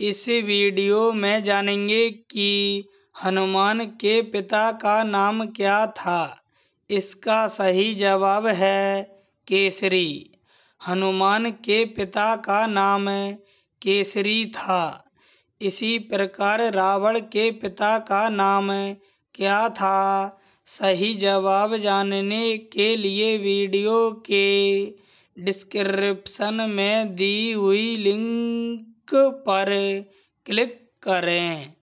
इस वीडियो में जानेंगे कि हनुमान के पिता का नाम क्या था इसका सही जवाब है केसरी हनुमान के पिता का नाम केसरी था इसी प्रकार रावण के पिता का नाम क्या था सही जवाब जानने के लिए वीडियो के डिस्क्रिप्शन में दी हुई लिंक पर क्लिक करें